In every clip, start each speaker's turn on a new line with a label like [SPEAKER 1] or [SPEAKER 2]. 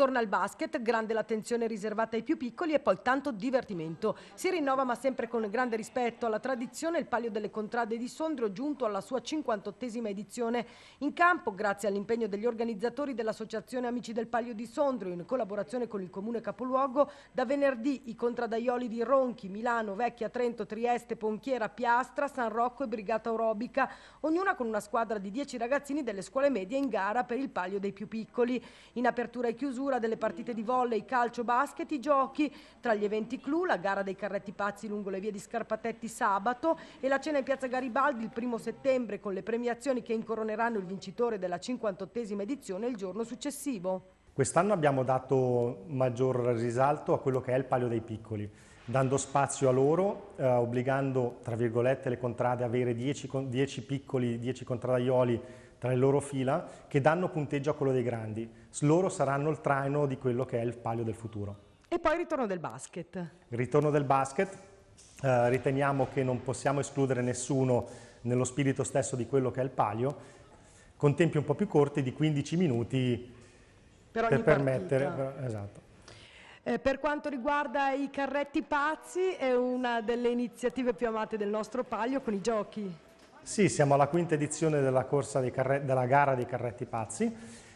[SPEAKER 1] Torna al basket, grande l'attenzione riservata ai più piccoli e poi tanto divertimento. Si rinnova ma sempre con grande rispetto alla tradizione il Palio delle Contrade di Sondrio giunto alla sua 58esima edizione. In campo, grazie all'impegno degli organizzatori dell'Associazione Amici del Palio di Sondrio in collaborazione con il Comune Capoluogo, da venerdì i contradaioli di Ronchi, Milano, Vecchia, Trento, Trieste, Ponchiera, Piastra, San Rocco e Brigata Orobica, ognuna con una squadra di 10 ragazzini delle scuole medie in gara per il Palio dei più piccoli. In apertura e chiusura copertura delle partite di volley, calcio, basket, i giochi tra gli eventi clou, la gara dei carretti pazzi lungo le vie di Scarpatetti sabato e la cena in piazza Garibaldi il primo settembre con le premiazioni che incoroneranno il vincitore della 58esima edizione il giorno successivo.
[SPEAKER 2] Quest'anno abbiamo dato maggior risalto a quello che è il palio dei piccoli, dando spazio a loro, eh, obbligando le contrade a avere 10 piccoli, 10 contradaioli tra le loro fila che danno punteggio a quello dei grandi. Loro saranno il traino di quello che è il palio del futuro.
[SPEAKER 1] E poi il ritorno del basket.
[SPEAKER 2] Il ritorno del basket, eh, riteniamo che non possiamo escludere nessuno nello spirito stesso di quello che è il palio, con tempi un po' più corti di 15 minuti
[SPEAKER 1] per, per permettere... Per, esatto. Eh, per quanto riguarda i carretti pazzi è una delle iniziative più amate del nostro palio con i giochi. Sì,
[SPEAKER 2] siamo alla quinta edizione della, della gara dei carretti pazzi,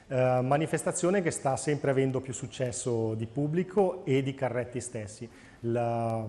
[SPEAKER 2] eh, manifestazione che sta sempre avendo più successo di pubblico e di carretti stessi. La,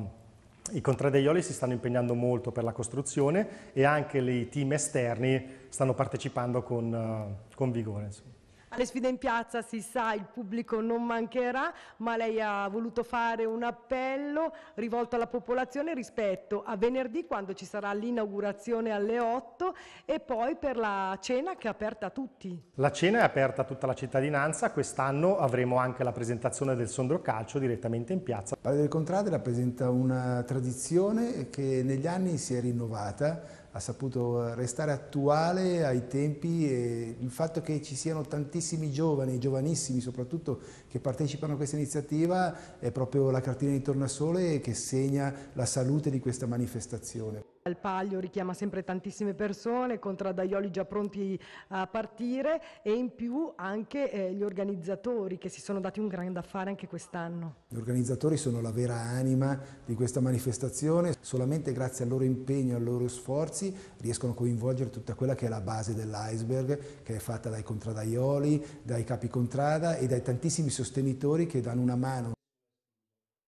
[SPEAKER 2] I contradeioli si stanno impegnando molto per la costruzione e anche i team esterni stanno partecipando con, eh, con vigore. Insomma
[SPEAKER 1] alle sfide in piazza si sa il pubblico non mancherà, ma lei ha voluto fare un appello rivolto alla popolazione rispetto a venerdì quando ci sarà l'inaugurazione alle 8 e poi per la cena che è aperta a tutti.
[SPEAKER 2] La cena è aperta a tutta la cittadinanza, quest'anno avremo anche la presentazione del Sondro Calcio direttamente in piazza.
[SPEAKER 3] Padre del Contrade rappresenta una tradizione che negli anni si è rinnovata ha saputo restare attuale ai tempi e il fatto che ci siano tantissimi giovani, giovanissimi soprattutto, che partecipano a questa iniziativa è proprio la cartina di tornasole che segna la salute di questa manifestazione.
[SPEAKER 1] Il Paglio richiama sempre tantissime persone con tradaioli già pronti a partire e in più anche eh, gli organizzatori che si sono dati un grande affare anche quest'anno.
[SPEAKER 3] Gli organizzatori sono la vera anima di questa manifestazione, solamente grazie al loro impegno e ai loro sforzi riescono a coinvolgere tutta quella che è la base dell'iceberg che è fatta dai contradaioli, dai capi contrada e dai tantissimi sostenitori che danno una mano